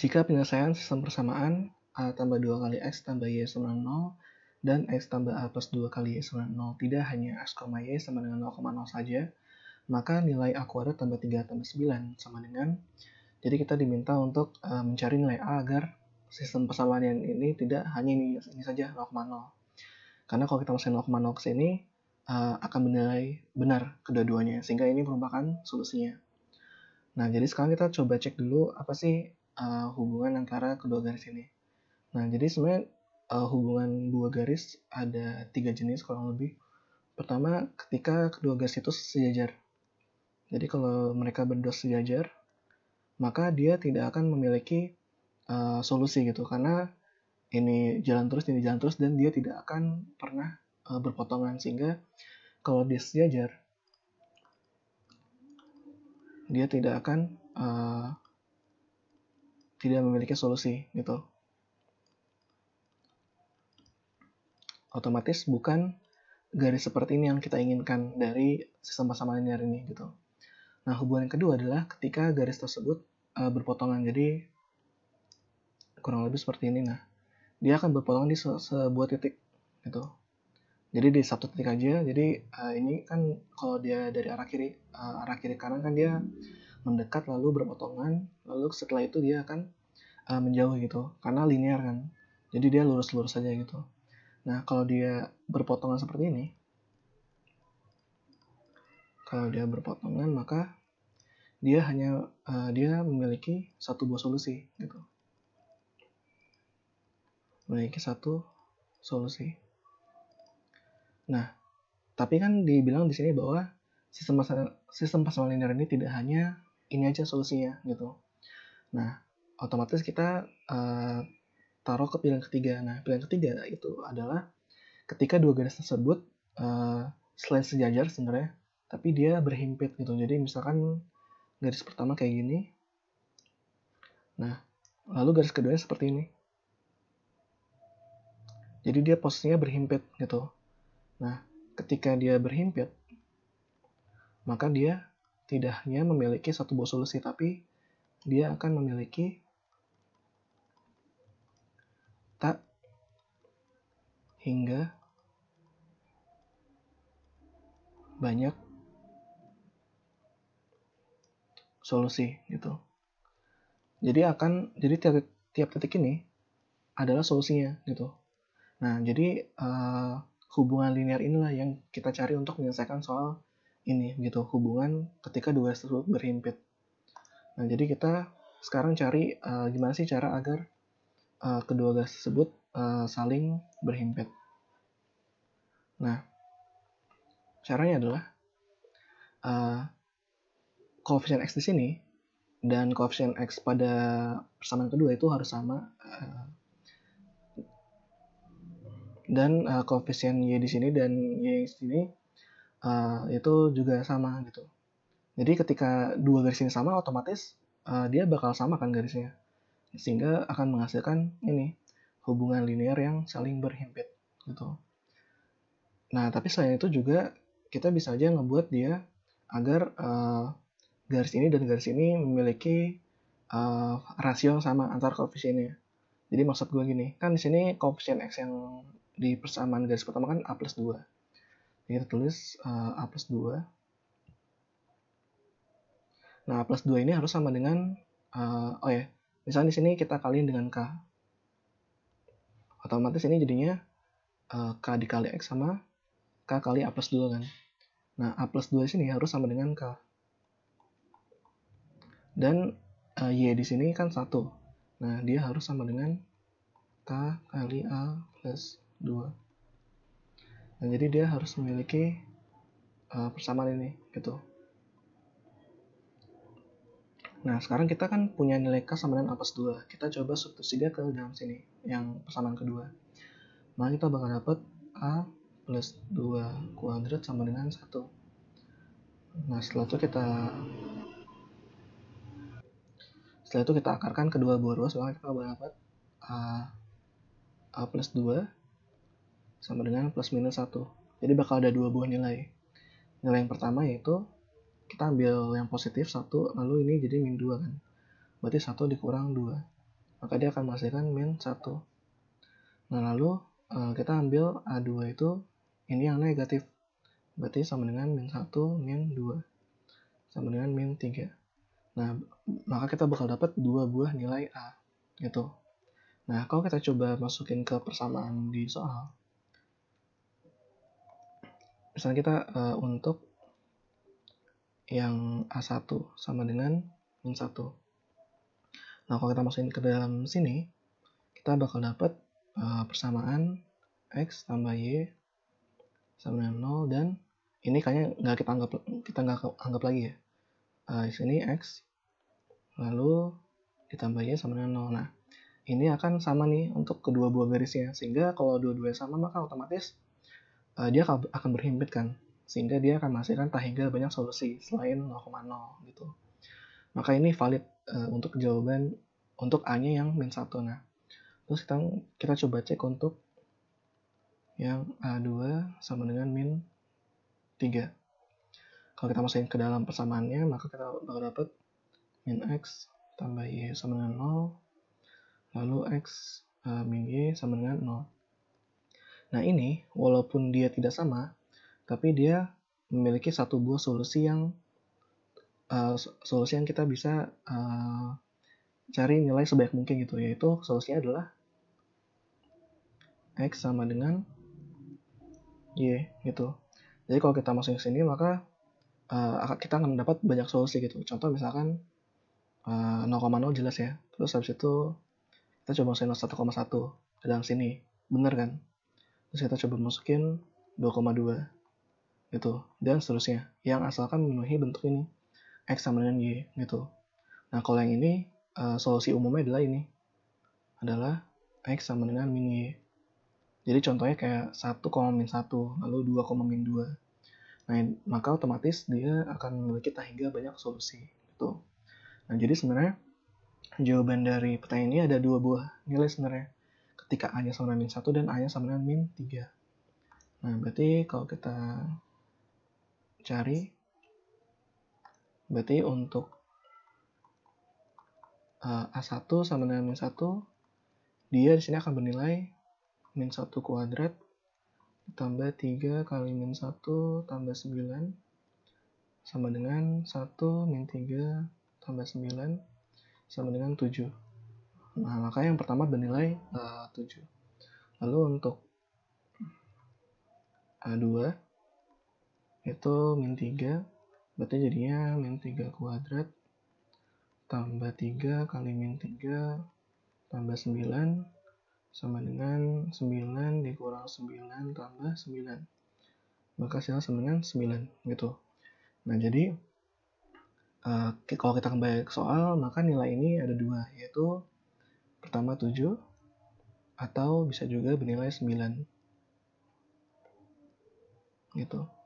Jika penyelesaian sistem persamaan A tambah 2 kali X tambah Y sama 0 dan X tambah A plus 2 kali Y sama 0 tidak hanya X, Y sama dengan 0,0 saja, maka nilai A kuadrat tambah 3 tambah 9 sama dengan jadi kita diminta untuk uh, mencari nilai A agar sistem persamaan yang ini tidak hanya ini, ini saja 0,0. Karena kalau kita masukin 0,0 ke sini uh, akan menilai benar kedua-duanya sehingga ini merupakan solusinya. Nah, jadi sekarang kita coba cek dulu apa sih uh, hubungan antara kedua garis ini. Nah, jadi sebenarnya uh, hubungan dua garis ada tiga jenis kurang lebih. Pertama, ketika kedua garis itu sejajar. Jadi kalau mereka berdua sejajar, maka dia tidak akan memiliki uh, solusi gitu karena ini jalan terus, ini jalan terus, dan dia tidak akan pernah uh, berpotongan. Sehingga kalau dia sejajar, dia tidak akan uh, tidak memiliki solusi gitu. Otomatis bukan garis seperti ini yang kita inginkan dari sistem pasaman linear ini gitu. Nah, hubungan yang kedua adalah ketika garis tersebut e, berpotongan. Jadi kurang lebih seperti ini nah. Dia akan berpotongan di se sebuah titik gitu. Jadi di satu titik aja. Jadi e, ini kan kalau dia dari arah kiri e, arah kiri kanan kan dia mendekat lalu berpotongan lalu setelah itu dia akan uh, menjauh gitu karena linear kan jadi dia lurus-lurus saja gitu nah kalau dia berpotongan seperti ini kalau dia berpotongan maka dia hanya uh, dia memiliki satu buah solusi gitu memiliki satu solusi nah tapi kan dibilang di sini bahwa sistem pasangan sistem pasangan linear ini tidak hanya ini aja solusinya gitu Nah, otomatis kita uh, taruh ke pilihan ketiga. Nah, pilihan ketiga itu adalah ketika dua garis tersebut uh, selain sejajar sebenarnya, tapi dia berhimpit gitu. Jadi misalkan garis pertama kayak gini, nah lalu garis keduanya seperti ini. Jadi dia posisinya berhimpit gitu. Nah, ketika dia berhimpit, maka dia tidak hanya memiliki satu buah solusi, tapi dia akan memiliki tak hingga banyak solusi gitu. Jadi akan jadi tiap, tiap titik ini adalah solusinya gitu. Nah, jadi uh, hubungan linear inilah yang kita cari untuk menyelesaikan soal ini gitu, hubungan ketika dua tersebut berhimpit. Nah, jadi kita sekarang cari uh, gimana sih cara agar uh, kedua gas tersebut uh, saling berhimpit. Nah, caranya adalah uh, koefisien x di sini dan koefisien x pada persamaan kedua itu harus sama uh, dan uh, koefisien y di sini dan y di sini uh, itu juga sama gitu. Jadi ketika dua garis ini sama, otomatis uh, dia bakal sama kan garisnya. Sehingga akan menghasilkan ini, hubungan linear yang saling berhimpit. gitu. Nah, tapi selain itu juga kita bisa aja ngebuat dia agar uh, garis ini dan garis ini memiliki uh, rasio yang sama antar koefisiennya. Jadi maksud gue gini, kan di sini koefisien x yang di persamaan garis pertama kan a plus 2. Jadi kita tulis uh, a plus 2 Nah, plus 2 ini harus sama dengan, uh, oh ya, misalnya di sini kita kaliin dengan K. Otomatis ini jadinya uh, K dikali X sama K kali A plus 2 kan. Nah, A plus 2 di sini harus sama dengan K. Dan uh, Y di sini kan 1. Nah, dia harus sama dengan K kali A plus 2. Nah, jadi dia harus memiliki uh, persamaan ini, gitu. Nah, sekarang kita kan punya nilai K sama dengan A plus 2. Kita coba substitusinya ke dalam sini, yang persamaan kedua. Maka kita bakal dapat A plus 2 kuadrat sama dengan 1. Nah, setelah itu kita setelah itu kita akarkan kedua buah ruas, maka kita bakal dapat A, A plus 2 sama dengan plus minus 1. Jadi bakal ada dua buah nilai. Nilai yang pertama yaitu kita ambil yang positif satu lalu ini jadi min 2 kan berarti satu dikurang dua maka dia akan menghasilkan min satu nah lalu uh, kita ambil A2 itu ini yang negatif berarti sama dengan min satu min dua sama dengan min tiga nah maka kita bakal dapat dua buah nilai A gitu nah kalau kita coba masukin ke persamaan di soal misalnya kita uh, untuk yang A1 sama dengan min 1. Nah, kalau kita masukin ke dalam sini, kita bakal dapat uh, eh, persamaan X tambah Y sama dengan 0, dan ini kayaknya nggak kita anggap kita nggak anggap lagi ya. Uh, di sini X, lalu ditambah Y sama dengan 0. Nah, ini akan sama nih untuk kedua buah garisnya, sehingga kalau dua-duanya sama maka otomatis uh, dia akan berhimpit kan sehingga dia akan menghasilkan tak hingga banyak solusi selain 0,0 gitu. Maka ini valid e, untuk jawaban untuk A-nya yang min 1. Nah, terus kita, kita coba cek untuk yang A2 sama dengan min 3. Kalau kita masukin ke dalam persamaannya, maka kita bakal dapat min X tambah Y sama dengan 0, lalu X e, min Y sama dengan 0. Nah ini, walaupun dia tidak sama, tapi dia memiliki satu buah solusi yang uh, solusi yang kita bisa uh, cari nilai sebaik mungkin gitu yaitu solusinya adalah x sama dengan y gitu jadi kalau kita masuk ke sini maka uh, kita akan mendapat banyak solusi gitu contoh misalkan uh, 0,0 jelas ya terus habis itu kita coba masukin 1,1 ke dalam sini bener kan terus kita coba masukin 2,2 gitu dan seterusnya yang asalkan memenuhi bentuk ini x sama dengan y gitu nah kalau yang ini uh, solusi umumnya adalah ini adalah x sama dengan min y jadi contohnya kayak 1, min 1, lalu 2, min 2. Nah, maka otomatis dia akan memiliki hingga banyak solusi. Gitu. Nah, jadi sebenarnya jawaban dari pertanyaan ini ada dua buah nilai sebenarnya. Ketika A-nya sama dengan min 1 dan A-nya sama dengan min tiga. Nah, berarti kalau kita cari berarti untuk uh, eh, A1 sama dengan min 1 dia di sini akan bernilai min 1 kuadrat tambah 3 kali min 1 tambah 9 sama dengan 1 min 3 tambah 9 sama dengan 7 nah maka yang pertama bernilai eh, uh, 7 lalu untuk A2 itu min 3 berarti jadinya min 3 kuadrat tambah 3 kali min 3 tambah 9 sama dengan 9 dikurang 9 tambah 9 maka hasilnya sama dengan 9 gitu nah jadi uh, kalau kita kembali ke soal maka nilai ini ada dua yaitu pertama 7 atau bisa juga bernilai 9 gitu